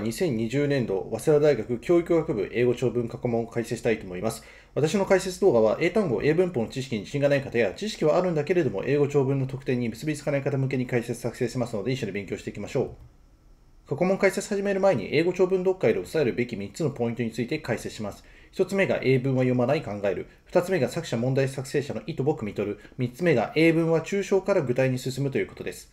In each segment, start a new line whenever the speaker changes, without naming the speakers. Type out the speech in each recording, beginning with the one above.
2020年度、早稲田大学教育学部英語長文過去問を解説したいと思います。私の解説動画は、英単語、英文法の知識に自信がない方や、知識はあるんだけれども、英語長文の特典に結びつかない方向けに解説作成しますので、一緒に勉強していきましょう。過去問解説始める前に、英語長文読解で抑さえるべき3つのポイントについて解説します。1つ目が英文は読まない考える。2つ目が作者問題作成者の意図を汲み取る。3つ目が英文は抽象から具体に進むということです。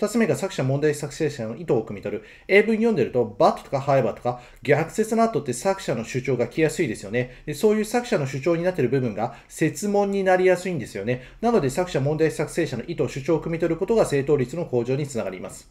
2つ目が作者問題作成者の意図を汲み取る。英文読んでると、バットとかハイバーとか、逆説の後って作者の主張が来やすいですよねで。そういう作者の主張になってる部分が説問になりやすいんですよね。なので作者問題作成者の意図、主張を汲み取ることが正答率の向上につながります。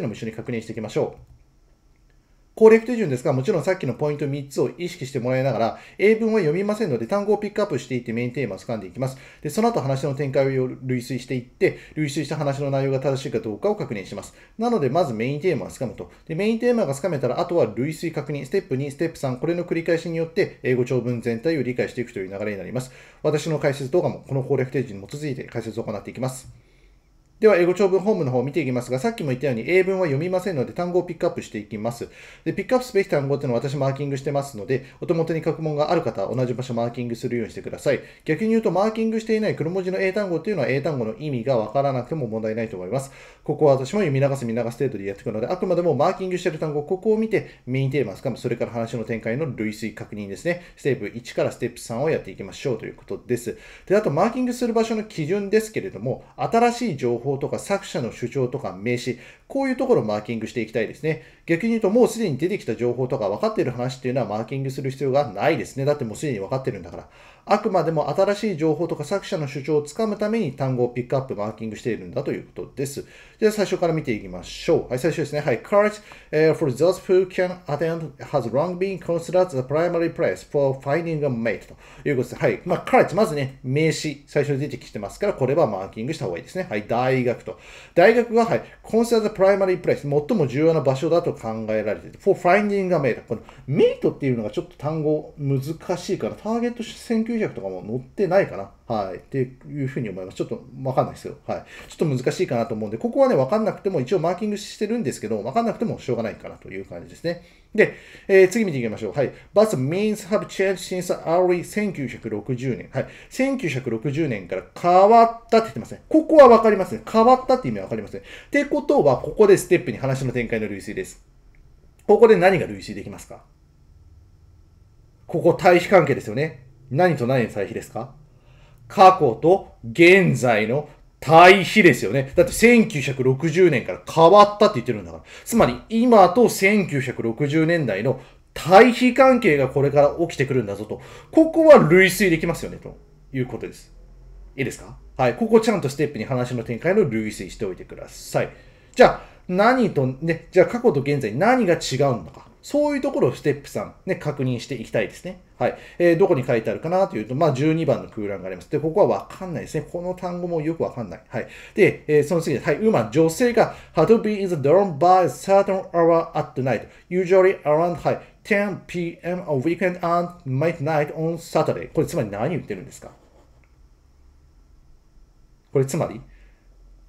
いうのも一緒に確認していきましょう。攻略手順ですが、もちろんさっきのポイント3つを意識してもらいながら、英文は読みませんので、単語をピックアップしていってメインテーマを掴んでいきます。で、その後話の展開を類推していって、類推した話の内容が正しいかどうかを確認します。なので、まずメインテーマを掴むと。で、メインテーマが掴めたら、あとは類推確認、ステップ2、ステップ3、これの繰り返しによって、英語長文全体を理解していくという流れになります。私の解説動画も、この攻略手順に基づいて解説を行っていきます。では、英語長文ホームの方を見ていきますが、さっきも言ったように英文は読みませんので、単語をピックアップしていきます。で、ピックアップすべき単語っていうのは私マーキングしてますので、お手元に書くもがある方は同じ場所マーキングするようにしてください。逆に言うと、マーキングしていない黒文字の英単語っていうのは英単語の意味がわからなくても問題ないと思います。ここは私も読み流す見流す程度でやっていくので、あくまでもマーキングしてる単語、ここを見てメインテーマ、すかもそれから話の展開の類推確認ですね。ステップ1からステップ3をやっていきましょうということです。で、あとマーキングする場所の基準ですけれども、新しい情報法とか作者の主張とか名詞、こういうところをマーキングしていきたいですね。逆に言うともうすでに出てきた情報とか分かっている話っていうのはマーキングする必要がないですね。だってもうすでに分かってるんだから。あくまでも新しい情報とか作者の主張をつかむために単語をピックアップ、マーキングしているんだということです。じゃあ最初から見ていきましょう。はい、最初ですね。はい。Courage、uh, for those who can attend has long been considered the primary place for finding a mate ということです。はい。まあ、c o u r a g まずね、名詞、最初に出てきてますから、これはマーキングした方がいいですね。はい。大学と。大学が、はい、considered the primary place、最も重要な場所だと考えられてて、for finding a mate。このメイトっていうのがちょっと単語難しいから、ターゲット1900とかも載ってないかな。はい。っていうふうに思います。ちょっとわかんないですよ。はい。ちょっと難しいかなと思うんで、ここはね、わかんなくても一応マーキングしてるんですけど、わかんなくてもしょうがないかなという感じですね。で、えー、次見ていきましょう。はい。But means have changed since early 1960年。はい。1960年から変わったって言ってますね。ここはわかりますね。変わったって意味はわかりますね。ってことは、ここでステップに話の展開の類推です。ここで何が類推できますかここ対比関係ですよね。何と何の対比ですか過去と現在の対比ですよね。だって1960年から変わったって言ってるんだから。つまり今と1960年代の対比関係がこれから起きてくるんだぞと。ここは類推できますよね、ということです。いいですかはい。ここちゃんとステップに話の展開の類推しておいてください。じゃあ、何とね、じゃあ過去と現在何が違うのか。そういうところをステップ3、ね、確認していきたいですね。はい。えー、どこに書いてあるかなというと、まあ、12番の空欄があります。で、ここはわかんないですね。この単語もよくわかんない。はい。で、えー、その次です。はい。馬、女性が、how to be is drawn by a certain hour at night, usually around, はい、10pm on weekend and midnight on Saturday. これつまり何言ってるんですかこれつまり、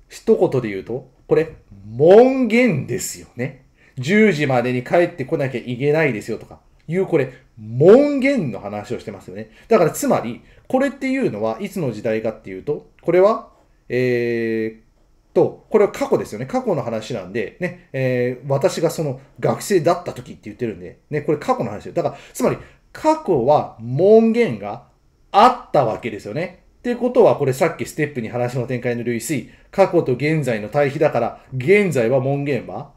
一言で言うと、これ、文言ですよね。10時までに帰ってこなきゃいけないですよとか、いうこれ、門限の話をしてますよね。だからつまり、これっていうのは、いつの時代かっていうと、これは、えー、と、これは過去ですよね。過去の話なんで、ね、えー、私がその学生だった時って言ってるんで、ね、これ過去の話ですよ。だから、つまり、過去は門限があったわけですよね。ってことは、これさっきステップに話の展開の類推、過去と現在の対比だから、現在は門限は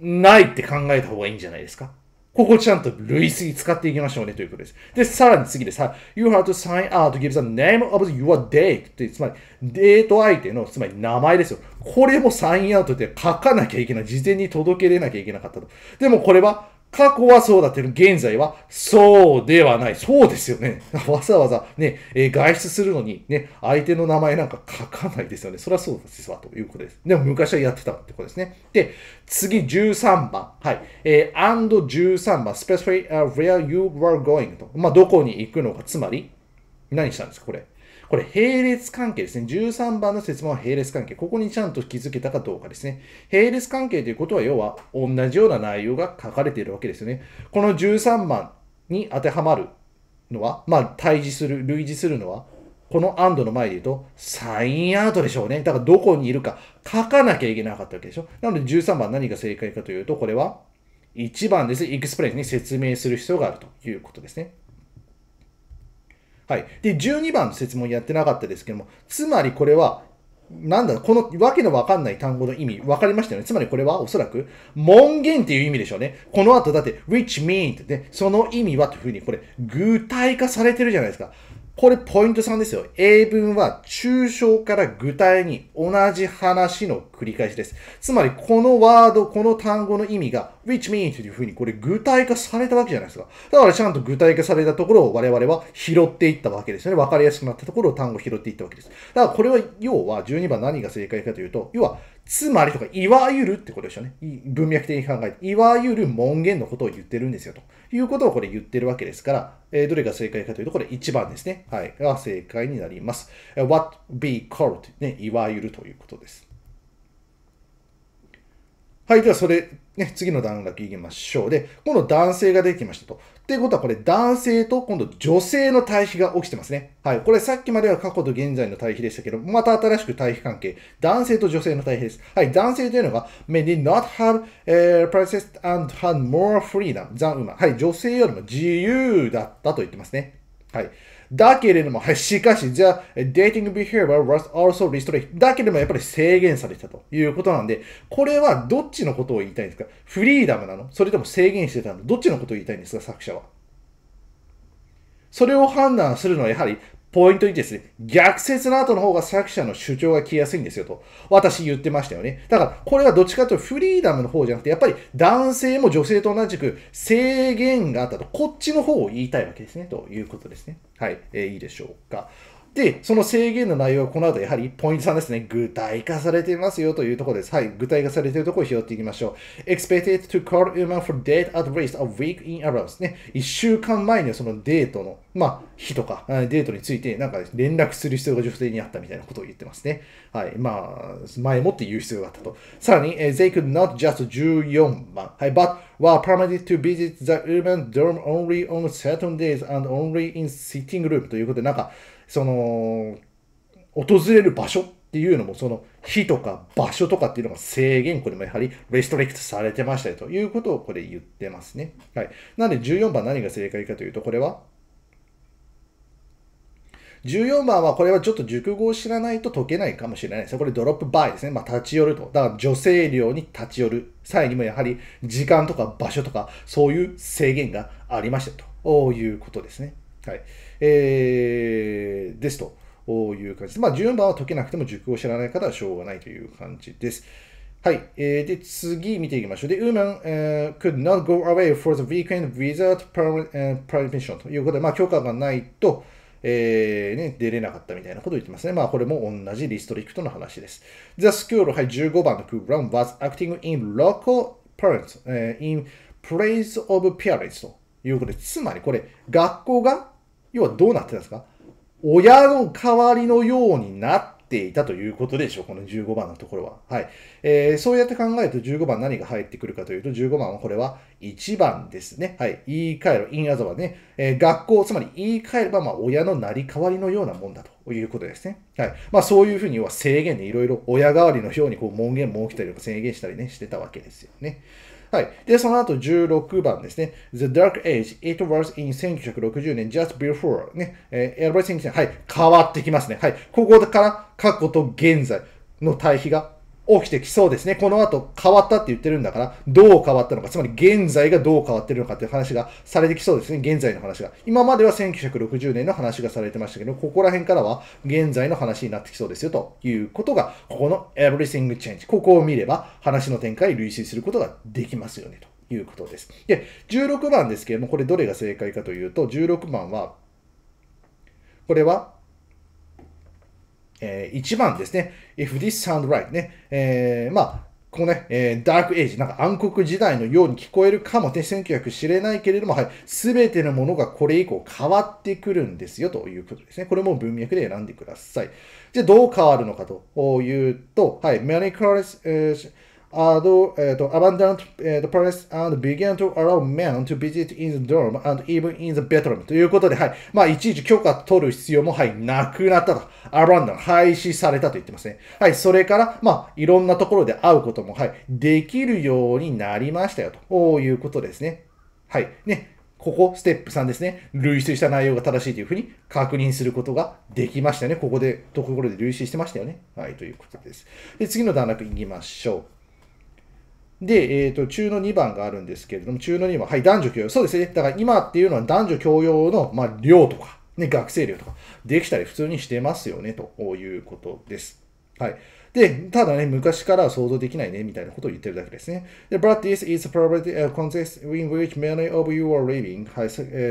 ないって考えた方がいいんじゃないですか。ここちゃんと類推使っていきましょうねということです。で、さらに次でさ、You have to sign out to give the name of your date って、つまりデート相手の、つまり名前ですよ。これもサインアウトって書かなきゃいけない。事前に届けれなきゃいけなかったと。でもこれは過去はそうだったけど、現在はそうではない。そうですよね。わざわざね、えー、外出するのにね、相手の名前なんか書かないですよね。そりゃそうですわ、ということです。でも昔はやってたってことですね。で、次13番。はい。えー、and 13番。specify、where you were going と。まあ、どこに行くのか。つまり、何したんですか、これ。これ並列関係ですね。13番の説明は並列関係。ここにちゃんと気づけたかどうかですね。並列関係ということは、要は同じような内容が書かれているわけですよね。この13番に当てはまるのは、まあ、対峙する、類似するのは、このアンの前で言うと、サインアウトでしょうね。だからどこにいるか書かなきゃいけなかったわけでしょ。なので13番何が正解かというと、これは1番です。エクスプレイに説明する必要があるということですね。はい。で、12番の説問やってなかったですけども、つまりこれは、なんだこのわけのわかんない単語の意味、わかりましたよね。つまりこれはおそらく、門限っていう意味でしょうね。この後だって、which mean ってね、その意味はというふうに、これ、具体化されてるじゃないですか。これポイント3ですよ。英文は抽象から具体に同じ話の繰り返しです。つまり、このワード、この単語の意味が、which means というふうに、これ具体化されたわけじゃないですか。だからちゃんと具体化されたところを我々は拾っていったわけですよね。わかりやすくなったところを単語拾っていったわけです。だからこれは、要は12番何が正解かというと、要は、つまりとか、いわゆるってことでしょうね。文脈的に考えて、いわゆる門限のことを言ってるんですよ、ということをこれ言ってるわけですから、えー、どれが正解かというと、これ1番ですね。はい。が正解になります。what be called ね、いわゆるということです。はい。では、それ、ね、次の段落いきましょう。で、今度男性が出てきましたと。ってことはこれ男性と今度女性の対比が起きてますね。はい。これさっきまでは過去と現在の対比でしたけど、また新しく対比関係。男性と女性の対比です。はい。男性というのが、may did not have、uh, processed and had more freedom than w o m n はい。女性よりも自由だったと言ってますね。はい。だけれども、はい、しかし、じゃあ、dating behavior was also restricted. だけれども、やっぱり制限されたということなんで、これはどっちのことを言いたいんですかフリーダムなのそれとも制限してたのどっちのことを言いたいんですか作者は。それを判断するのはやはりポイントにですね、逆説の後の方が作者の主張が来やすいんですよと、私言ってましたよね。だから、これはどっちかというとフリーダムの方じゃなくて、やっぱり男性も女性と同じく制限があったと、こっちの方を言いたいわけですね、ということですね。はい、えー、いいでしょうか。で、その制限の内容はこの後やはりポイント3ですね。具体化されていますよというところです。はい。具体化されているところを拾っていきましょう。expected to call woman for date at least a week in a r v a n c ね。一週間前にそのデートの、まあ、日とか、デートについてなんか連絡する必要が女性にあったみたいなことを言ってますね。はい。まあ、前もって言う必要があったと。さらに、they could not just 14番。はい。but were permitted to visit the woman dorm only on certain days and only in sitting room ということで、なんか、その、訪れる場所っていうのも、その、日とか場所とかっていうのが制限、これもやはりレストレクトされてましたよということをこれ言ってますね。はい。なので14番何が正解かというと、これは14番はこれはちょっと熟語を知らないと解けないかもしれないです。これドロップバイですね。まあ立ち寄ると。だから女性寮に立ち寄る際にもやはり時間とか場所とかそういう制限がありましたということですね。はい。えー、ですという感じでまあ、順番は解けなくても熟語を知らない方はしょうがないという感じです。はい。えー、で、次見ていきましょう。で、woman、uh, could not go away for the weekend without permission ということで、まあ、許可がないと、えーね、出れなかったみたいなことを言ってますね。まあ、これも同じリストリクトの話です。The school, はい、15番のクーブラ r a was acting in local parents,、in praise of parents ということで、つまりこれ、学校が要はどうなってたんですか親の代わりのようになっていたということでしょう、この15番のところは。はい。えー、そうやって考えると15番何が入ってくるかというと、15番はこれは1番ですね。はい。言い換えろ、in other はね、えー、学校、つまり言い換えれば、まあ、親の成り代わりのようなもんだということですね。はい。まあ、そういうふうに、要は制限でいろいろ親代わりのようにこう門限設けたりとか制限したりね、してたわけですよね。はい。で、その後16番ですね。The Dark Age, it was in 1960年 just before ね。えー、選ばれ1 9 i n 年。はい。変わってきますね。はい。ここから過去と現在の対比が起きてきそうですね。この後変わったって言ってるんだから、どう変わったのか、つまり現在がどう変わってるのかっていう話がされてきそうですね。現在の話が。今までは1960年の話がされてましたけど、ここら辺からは現在の話になってきそうですよということが、ここの Everything Change。ここを見れば話の展開類推することができますよねということです。で、16番ですけれども、これどれが正解かというと、16番は、これはえー、1番ですね。If this sound right ね。えー、まあ、このね、えー、ダークエイジ、なんか暗黒時代のように聞こえるかもね、1900知れないけれども、はい、すべてのものがこれ以降変わってくるんですよということですね。これも文脈で選んでください。じゃあどう変わるのかというと、はい、Merry c r s a l t h abandoned the p a l a c and began to allow men to visit in the dorm and even in the bedroom ということで、はい。まあ、いちいち許可取る必要も、はい、なくなったと。アバンダン、廃止されたと言ってますね。はい。それから、まあ、いろんなところで会うことも、はい、できるようになりましたよ、ということですね。はい。ね。ここ、ステップ3ですね。類推した内容が正しいというふうに確認することができましたね。ここで、ところで類推してましたよね。はい、ということです。で、次の段落いきましょう。で、えっ、ー、と、中の2番があるんですけれども、中の2番、はい、男女共用。そうですね。だから今っていうのは男女共用の、まあ、量とか、ね、学生量とか、できたり普通にしてますよね、ということです。はい。で、ただね、昔からは想像できないね、みたいなことを言ってるだけですね。で、but this is probably a context in which many of you are living. はい、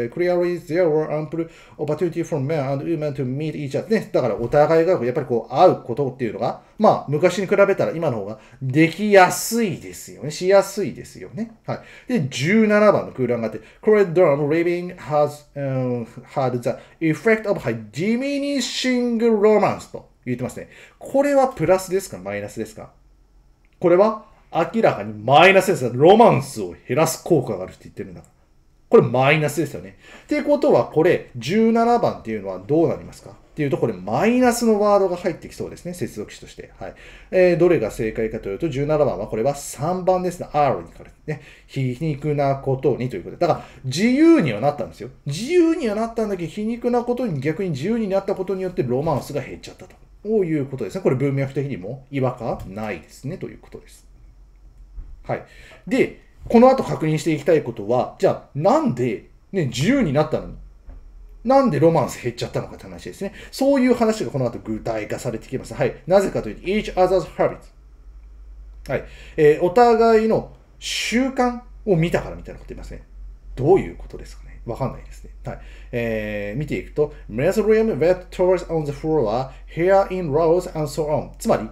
clearly there were ample opportunity for men and women to meet each other. ね、だからお互いがやっぱりこう会うことっていうのが、まあ、昔に比べたら今の方ができやすいですよね。しやすいですよね。はい。で、17番の空欄があって、c o r r e c Durham Living has、um, had the effect of diminishing romance と。言ってますね。これはプラスですかマイナスですかこれは明らかにマイナスです。ロマンスを減らす効果があるって言ってるんだこれマイナスですよね。っていうことは、これ17番っていうのはどうなりますかっていうと、これマイナスのワードが入ってきそうですね。接続詞として。はい。えー、どれが正解かというと、17番はこれは3番ですね。R にかてね。皮肉なことにということで。だから、自由にはなったんですよ。自由にはなったんだけど、皮肉なことに逆に自由になったことによってロマンスが減っちゃったと。をいうことですね。これ文脈的にも違和感ないですね、ということです。はい。で、この後確認していきたいことは、じゃあなんで、ね、自由になったのに、なんでロマンス減っちゃったのかって話ですね。そういう話がこの後具体化されてきます。はい。なぜかというと、each other's habits。はい。えー、お互いの習慣を見たからみたいなこと言いますね。どういうことですかねわかんないですね。はい。えー、見ていくと、Mesrium wet towards on the floor, hair in rows and so on. つまり、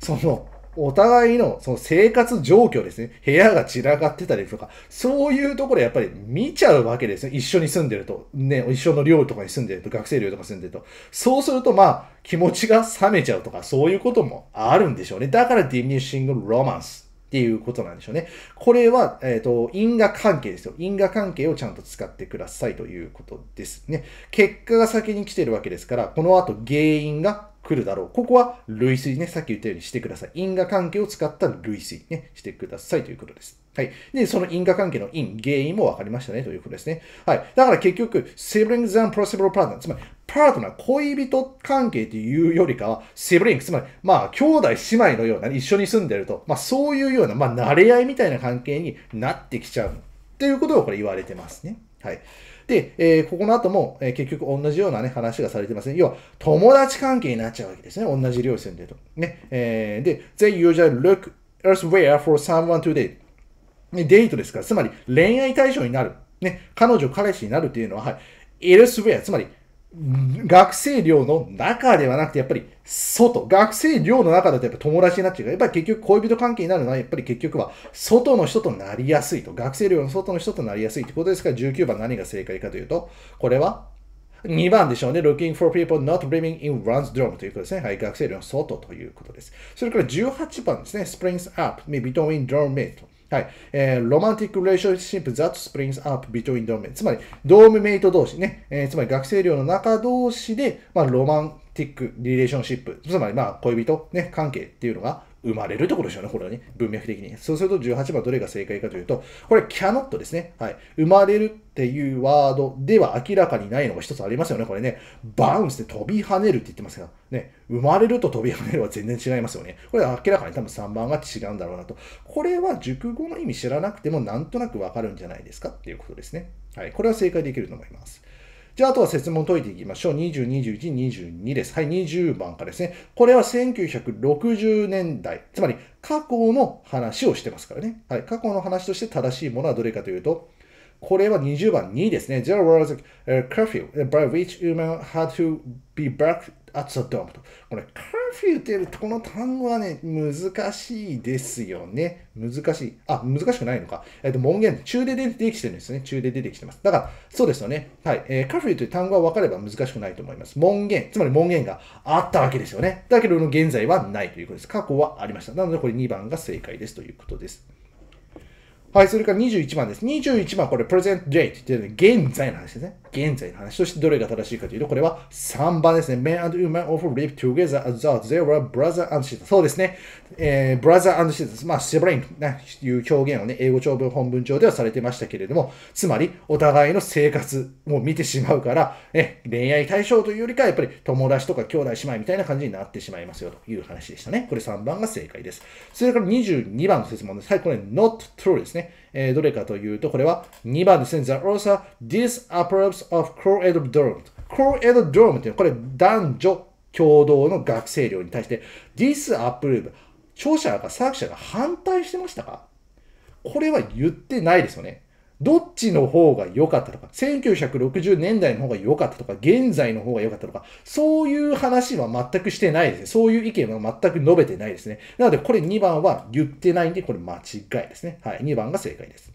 その、お互いのその生活状況ですね。部屋が散らかってたりとか、そういうところやっぱり見ちゃうわけですよ。一緒に住んでると。ね、一緒の寮とかに住んでると、学生寮とか住んでると。そうするとまあ、気持ちが冷めちゃうとか、そういうこともあるんでしょうね。だから diminishing romance っていうことなんでしょうね。これは、えっ、ー、と、因果関係ですよ。因果関係をちゃんと使ってくださいということですね。結果が先に来てるわけですから、この後原因が来るだろう。ここは類推ね、さっき言ったようにしてください。因果関係を使った類推ね、してくださいということです。はい。で、その因果関係の因、原因も分かりましたねということですね。はい。だから結局、siblings and possible partner、つまり、パートナー、恋人関係というよりかは、セブ n ン s つまり、まあ、兄弟姉妹のような、一緒に住んでると、まあ、そういうような、まあ、慣れ合いみたいな関係になってきちゃう。ということをこれ言われてますね。はい。で、えー、ここの後も、えー、結局同じようなね、話がされてますね。要は、友達関係になっちゃうわけですね。同じ両線でと。ね。えー、で、they usually look elsewhere for someone to date. デートですから、つまり恋愛対象になる。ね。彼女、彼氏になるっていうのは、はい。elsewhere、つまり学生寮の中ではなくて、やっぱり外。学生寮の中だとやっぱ友達になっちゃうやっぱり結局恋人関係になるのは、やっぱり結局は外の人となりやすいと。学生寮の外の人となりやすいってことですから、19番何が正解かというと、これは2番でしょうね。looking for people not living in one's dorm ということですね。はい、学生寮の外ということです。それから18番ですね。springs up between dorm mate はい。えー、ロマンティック・レーションシップザッスプリング・ア n プ・ビト p b ンド w e e n 同つまり、ドームメイト同士ね、えー、つまり学生寮の中同士で、まあ、ロマンティック・リレーションシップ、つまり、まあ、恋人、ね、関係っていうのが生まれるってことでしょうね、これはね、文脈的に。そうすると18番どれが正解かというと、これ cannot ですね。はい。生まれるっていうワードでは明らかにないのが一つありますよね、これね。バウンスで飛び跳ねるって言ってますが、ね、生まれると飛び跳ねるは全然違いますよね。これは明らかに多分3番が違うんだろうなと。これは熟語の意味知らなくてもなんとなくわかるんじゃないですかっていうことですね。はい。これは正解できると思います。じゃあ、あとは設問解いていきましょう。20、21、22です。はい、20番からですね。これは1960年代、つまり過去の話をしてますからね。はい、過去の話として正しいものはどれかというと、これは20番2ですね。There was a curfew by which women had to be back at the dome. これ、curfew っていうこの単語はね、難しいですよね。難しい。あ、難しくないのか。えっと、文言、中で出てきてるんですね。中で出てきてます。だから、そうですよね。はい。えー、curfew という単語は分かれば難しくないと思います。文言、つまり文言があったわけですよね。だけど、現在はないということです。過去はありました。なので、これ2番が正解ですということです。はい、それから21番です。21番、これ、present date っていうのは現在の話ですね。現在の話としてどれが正しいかというと、これは3番ですね。m n and w o m n often live together as though they were brother and sister. そうですね。えー、brother and sister. まあ、sibling という表現をね、英語長文本文上ではされてましたけれども、つまり、お互いの生活を見てしまうから、ね、恋愛対象というよりかは、やっぱり友達とか兄弟姉妹みたいな感じになってしまいますよという話でしたね。これ3番が正解です。それから22番の説問です。はい、これ not true ですね。えー、どれかというと、これは2番ですね。The author disapproves of co-ed dorm. co-ed dorm というのは、これ男女共同の学生寮に対して、disapprove。著者が、作者が反対してましたかこれは言ってないですよね。どっちの方が良かったとか、1960年代の方が良かったとか、現在の方が良かったとか、そういう話は全くしてないですね。そういう意見は全く述べてないですね。なので、これ2番は言ってないんで、これ間違いですね。はい。2番が正解です。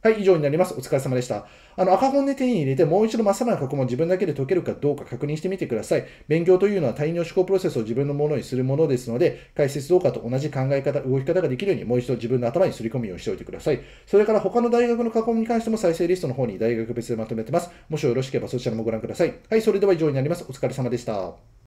はい、以上になります。お疲れ様でした。あの、赤本で手に入れて、もう一度まっさらな過去問自分だけで解けるかどうか確認してみてください。勉強というのは他人の思考プロセスを自分のものにするものですので、解説動画と同じ考え方、動き方ができるように、もう一度自分の頭にすり込みをしておいてください。それから他の大学の過去問に関しても再生リストの方に大学別でまとめてます。もしよろしければそちらもご覧ください。はい、それでは以上になります。お疲れ様でした。